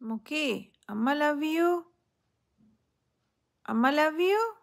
Muki, Amma love you. Amma love you.